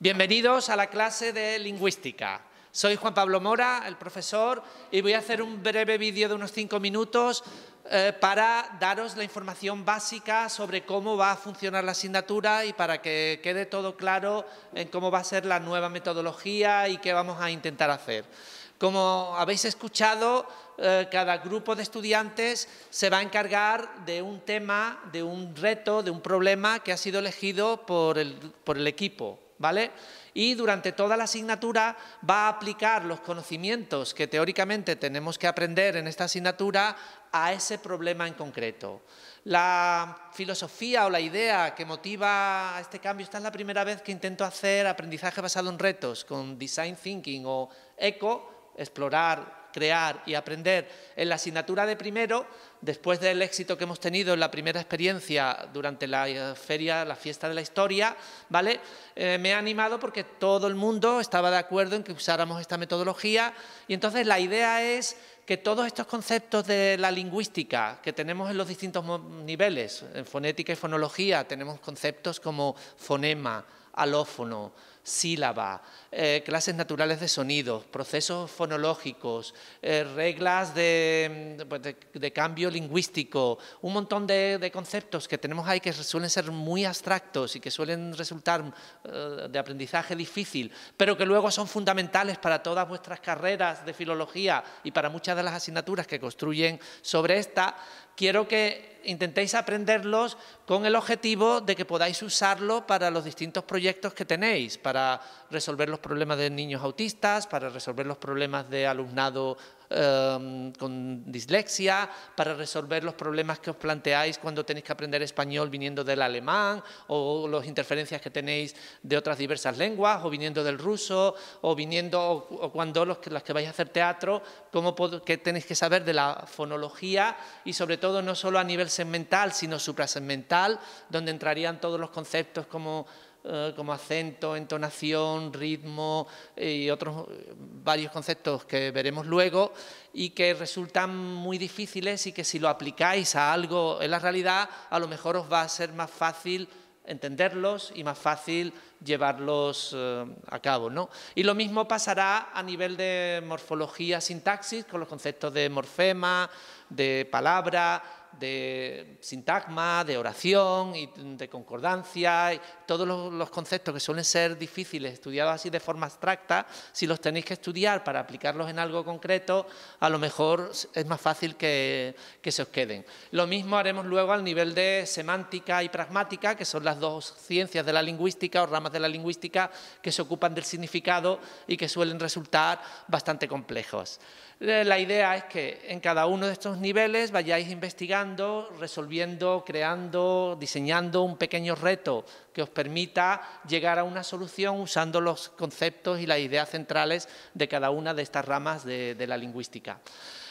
Bienvenidos a la clase de lingüística. Soy Juan Pablo Mora, el profesor, y voy a hacer un breve vídeo de unos cinco minutos eh, para daros la información básica sobre cómo va a funcionar la asignatura y para que quede todo claro en cómo va a ser la nueva metodología y qué vamos a intentar hacer. Como habéis escuchado, eh, cada grupo de estudiantes se va a encargar de un tema, de un reto, de un problema que ha sido elegido por el equipo, ¿vale? Y durante toda la asignatura va a aplicar los conocimientos que teóricamente tenemos que aprender en esta asignatura a ese problema en concreto. La filosofía o la idea que motiva a este cambio, esta es la primera vez que intento hacer aprendizaje basado en retos con design thinking o eco, explorar crear y aprender. En la asignatura de primero, después del éxito que hemos tenido en la primera experiencia durante la eh, feria, la fiesta de la historia, ¿vale? Eh, me ha animado porque todo el mundo estaba de acuerdo en que usáramos esta metodología y entonces la idea es que todos estos conceptos de la lingüística que tenemos en los distintos niveles, en fonética y fonología, tenemos conceptos como fonema, alófono, sílaba, eh, clases naturales de sonidos, procesos fonológicos, eh, reglas mm, pues de, cambio lingüístico, un montón de, conceptos que tenemos ahí que suelen ser muy abstractos y que suelen resultar eh, de aprendizaje difícil, pero que luego son fundamentales para todas vuestras carreras de filología y para muchas de las asignaturas que construyen sobre esta, quiero que intentéis aprenderlos con el objetivo de que podáis usarlo para los distintos proyectos que tenéis, para resolver los problemas de niños autistas, para resolver los problemas de alumnado Em, con dislexia, para resolver los problemas que os planteáis cuando tenéis que aprender español viniendo del alemán o las interferencias que tenéis de otras diversas lenguas o viniendo del ruso o viniendo cuando los que, las que vais a hacer teatro, cómo qué tenéis que saber de la fonología y sobre todo no solo a nivel segmental, sino suprasegmental, donde entrarían todos los conceptos como eh, como acento, entonación, ritmo eh, y otros eh, varios conceptos que veremos luego y que resultan muy difíciles y que si lo aplicáis a algo en la realidad, a lo mejor os va a ser más fácil entenderlos y más fácil llevarlos a cabo. Y lo mismo pasará a nivel de morfología, sintaxis, con los conceptos de morfema, de palabra, de sintagma, de oración y de concordancia, y todos los, conceptos que suelen ser difíciles estudiados así de forma abstracta, si los tenéis que estudiar para aplicarlos en algo concreto, a lo mejor es más fácil que, que se os queden. Lo mismo haremos luego al nivel de semántica y pragmática, que son las dos ciencias de la lingüística o ramas de la lingüística que se ocupan del significado y que suelen resultar bastante complejos. Eh, la idea es que en cada uno de estos niveles vayáis investigando, resolviendo, creando, diseñando un pequeño reto que os permita llegar a una solución usando los conceptos y las ideas centrales de cada una de estas ramas de, la lingüística.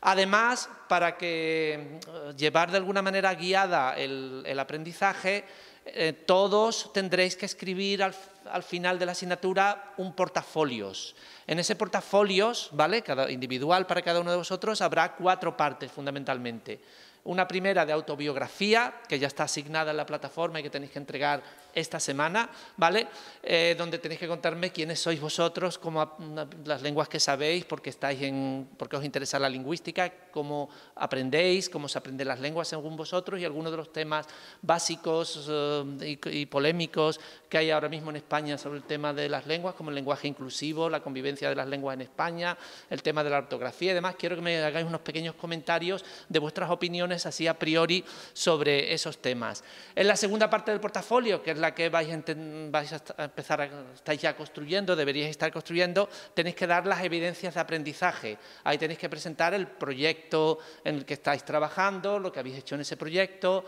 Además, para que eh, llevar de alguna manera guiada el, aprendizaje, eh, todos tendréis que escribir al al final de la asignatura un portafolios. En ese portafolios, ¿vale? Cada individual para cada uno de vosotros habrá cuatro partes fundamentalmente. Una primera de autobiografía, que ya está asignada en la plataforma y que tenéis que entregar esta semana, ¿vale? Eh, donde tenéis que contarme quiénes sois vosotros, cómo, las lenguas que sabéis, por qué, estáis en, por qué os interesa la lingüística, cómo aprendéis, cómo se aprenden las lenguas según vosotros y algunos de los temas básicos eh, y, y polémicos que hay ahora mismo en España sobre el tema de las lenguas, como el lenguaje inclusivo, la convivencia de las lenguas en España, el tema de la ortografía y demás. Quiero que me hagáis unos pequeños comentarios de vuestras opiniones así a priori sobre esos temas. En la segunda parte del portafolio, que es la que vais a, vais a empezar, a, estáis ya construyendo, deberíais estar construyendo, tenéis que dar las evidencias de aprendizaje. Ahí tenéis que presentar el proyecto en el que estáis trabajando, lo que habéis hecho en ese proyecto,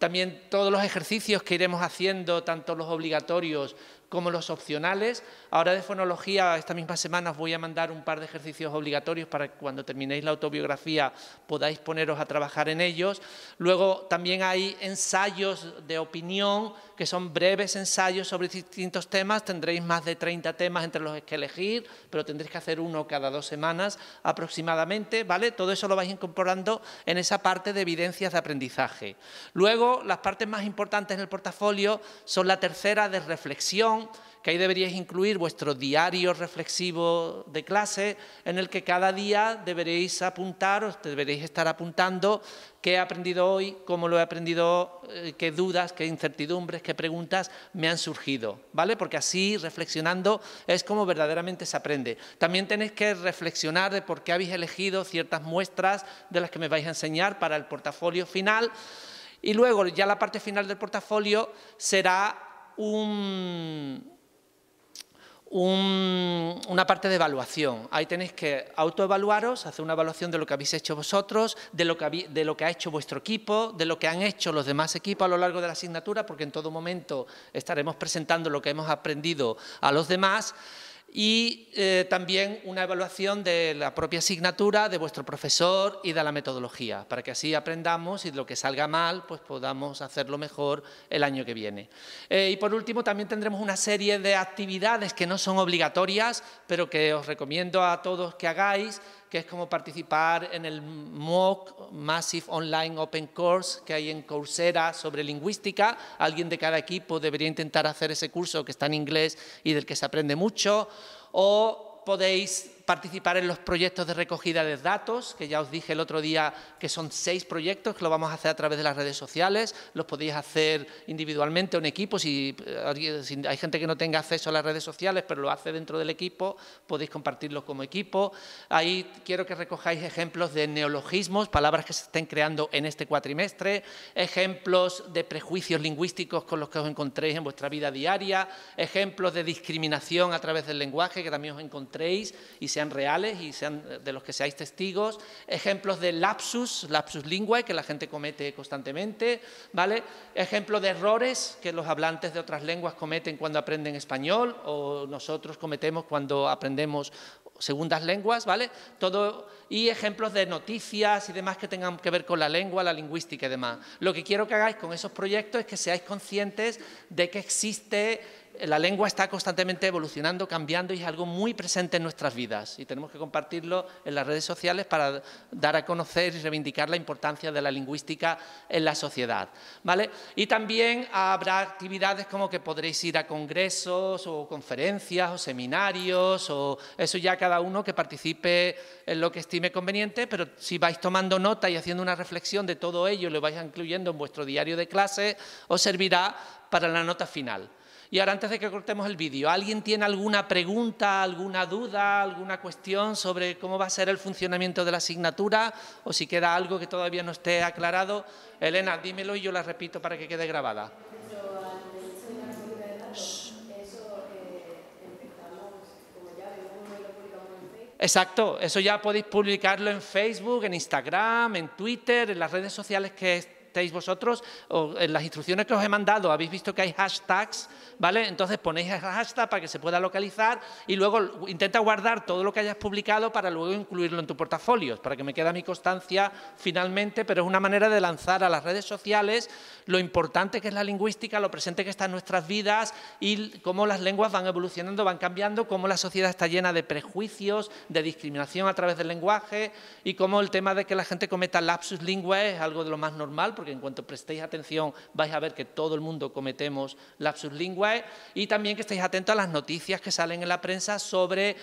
también todos los ejercicios que iremos haciendo, tanto los obligatorios como los opcionales. Ahora de fonología, esta misma semana os voy a mandar un par de ejercicios obligatorios para que cuando terminéis la autobiografía podáis poneros a trabajar en ellos. Luego también hay ensayos de opinión, que son breves ensayos sobre distintos temas. Tendréis más de 30 temas entre los que elegir, pero tendréis que hacer uno cada dos semanas aproximadamente, ¿vale? Todo eso lo vais incorporando en esa parte de evidencias de aprendizaje. Luego, las partes más importantes en el portafolio son la tercera de reflexión, que ahí deberíais incluir vuestro diario reflexivo de clase, en el que cada día deberéis apuntar, o deberéis estar apuntando qué he aprendido hoy, cómo lo he aprendido, eh, qué dudas, qué incertidumbres, qué preguntas me han surgido, ¿vale? Porque así, reflexionando, es como verdaderamente se aprende. También tenéis que reflexionar de por qué habéis elegido ciertas muestras de las que me vais a enseñar para el portafolio final. Y luego ya la parte final del portafolio será una parte de evaluación. Ahí tenéis que autoevaluaros, hacer una evaluación de lo que habéis hecho vosotros, de lo, que de lo que ha hecho vuestro equipo, de lo que han hecho los demás equipos a lo largo de la asignatura, porque en todo momento estaremos presentando lo que hemos aprendido a los demás y eh, también una evaluación de la propia asignatura, de vuestro profesor y de la metodología, para que así aprendamos y lo que salga mal, pues podamos hacerlo mejor el año que viene. Eh, y por último, también tendremos una serie de actividades que no son obligatorias, pero que os recomiendo a todos que hagáis, que es como participar en el MOOC, Massive Online Open Course, que hay en Coursera sobre lingüística. Alguien de cada equipo debería intentar hacer ese curso que está en inglés y del que se aprende mucho. O podéis participar en los proyectos de recogida de datos, que ya os dije el otro día que son seis proyectos, que lo vamos a hacer a través de las redes sociales, los podéis hacer individualmente o en equipo, eh, si, hay gente que no tenga acceso a las redes sociales, pero lo hace dentro del equipo, podéis compartirlo como equipo. Ahí quiero que recojáis ejemplos de neologismos, palabras que se estén creando en este cuatrimestre, ejemplos de prejuicios lingüísticos con los que os encontréis en vuestra vida diaria, ejemplos de discriminación a través del lenguaje que también os encontréis sean reales y sean eh, de los que seáis testigos, ejemplos de lapsus, lapsus linguae, que la gente comete constantemente, ¿vale? Ejemplos de errores que los hablantes de otras lenguas cometen cuando aprenden español o nosotros cometemos cuando aprendemos segundas lenguas, ¿vale? Todo y ejemplos de noticias y demás que tengan que ver con la lengua, la lingüística y demás. Lo que quiero que hagáis con esos proyectos es que seáis conscientes de que existe la lengua está constantemente evolucionando, cambiando y es algo muy presente en nuestras vidas y tenemos que compartirlo en las redes sociales para dar a conocer y reivindicar la importancia de la lingüística en la sociedad. Y también habrá actividades como que podréis ir a congresos o conferencias o seminarios o eso ya cada uno que participe en lo que estime conveniente, pero si vais tomando nota y haciendo una reflexión de todo ello, lo vais incluyendo en vuestro diario de clase, os servirá para la nota final. Y ahora antes de que cortemos el vídeo, ¿alguien tiene alguna pregunta, alguna duda, alguna cuestión sobre cómo va a ser el funcionamiento de la asignatura o si queda algo que todavía no esté aclarado? Elena, dímelo y yo la repito para que quede grabada. Exacto, eso ya podéis publicarlo en Facebook, en Instagram, en Twitter, en las redes sociales que vosotros, en las instrucciones que os he mandado, habéis visto que hay hashtags, ¿vale? Entonces ponéis el hashtag para que se pueda localizar y luego intenta guardar todo lo que hayas publicado para luego incluirlo en tu portafolio, para que me quede mi constancia finalmente, pero es una manera de lanzar a las redes sociales lo importante que es la lingüística, lo presente que está en nuestras vidas y cómo las lenguas van evolucionando, van cambiando, cómo la sociedad está llena de prejuicios, de discriminación a través del lenguaje y cómo el tema de que la gente cometa lapsus lingüe es algo de lo más normal, que en cuanto prestéis atención vais a ver que todo el mundo cometemos lapsus linguae y también que estéis atentos a las noticias que salen en la prensa sobre,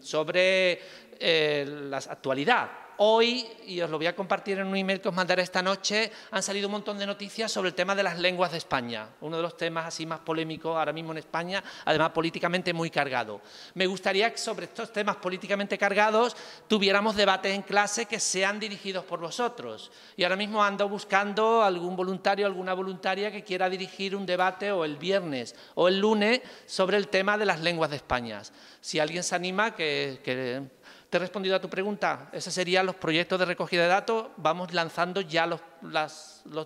sobre eh, la actualidad hoy, y os lo voy a compartir en un email que os mandaré esta noche, han salido un montón de noticias sobre el tema de las lenguas de España, uno de los temas así más polémicos ahora mismo en España, además políticamente muy cargado. Me gustaría que sobre estos temas políticamente cargados tuviéramos debates en clase que sean dirigidos por vosotros. Y ahora mismo ando buscando algún voluntario, alguna voluntaria que quiera dirigir un debate o el viernes o el lunes sobre el tema de las lenguas de España. Si alguien se anima, que, que te he respondido a tu pregunta. Esos serían los proyectos de recogida de datos. Vamos lanzando ya los,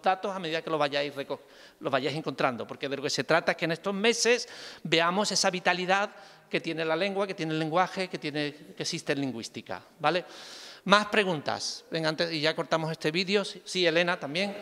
datos a medida que los vayáis, los vayáis encontrando, porque de lo que se trata es que en estos meses veamos esa vitalidad que tiene la lengua, que tiene el lenguaje, que, tiene, que existe en lingüística. ¿vale? Más preguntas. Venga, antes, y ya cortamos este vídeo. Sí, Elena, también.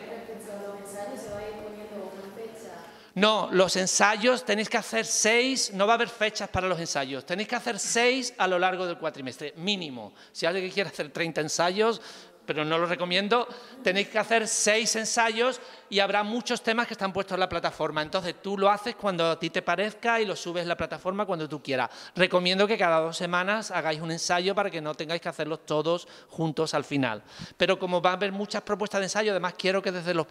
No, los ensayos tenéis que hacer seis, no va a haber fechas para los ensayos, tenéis que hacer seis a lo largo del cuatrimestre, mínimo. Si alguien quiere hacer 30 ensayos, pero no lo recomiendo, tenéis que hacer seis ensayos y habrá muchos temas que están puestos en la plataforma. Entonces tú lo haces cuando a ti te parezca y lo subes en la plataforma cuando tú quieras. Recomiendo que cada dos semanas hagáis un ensayo para que no tengáis que hacerlos todos juntos al final. Pero como va a haber muchas propuestas de ensayo, además quiero que desde los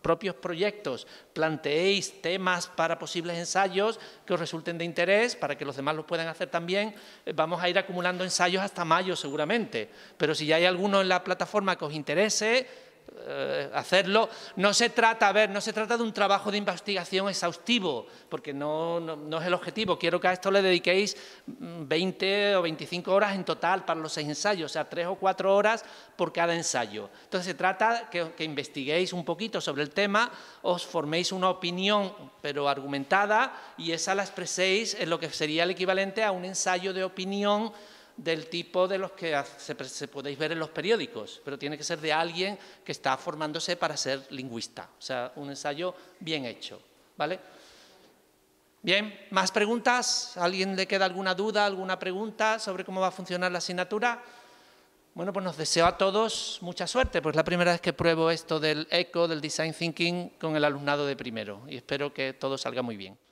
propios proyectos planteéis temas para posibles ensayos que os resulten de interés, para que los demás los puedan hacer también. Eh, vamos a ir acumulando ensayos hasta mayo seguramente. Pero si ya hay alguno en la plataforma que os interese, eh, hacerlo, no se trata, a ver, no se trata de un trabajo de investigación exhaustivo, porque no, no, es el objetivo. Quiero que a esto le dediquéis 20 mm, o 25 horas en total para los seis ensayos, o sea, tres o cuatro horas por cada ensayo. Entonces se trata que, que investiguéis un poquito sobre el tema, os forméis una opinión, pero argumentada, y esa la expreséis en lo que sería el equivalente a un ensayo de opinión del tipo de los que se, podéis ver en los periódicos, pero tiene que ser de alguien que está formándose para ser lingüista. O sea, un ensayo bien hecho. ¿Vale? Bien, ¿más preguntas? ¿Alguien le queda alguna duda, alguna pregunta sobre cómo va a funcionar la asignatura? Bueno, pues nos deseo a todos mucha suerte, pues la primera vez que pruebo esto del ECO, del Design Thinking, con el alumnado de primero, y espero que todo salga muy bien.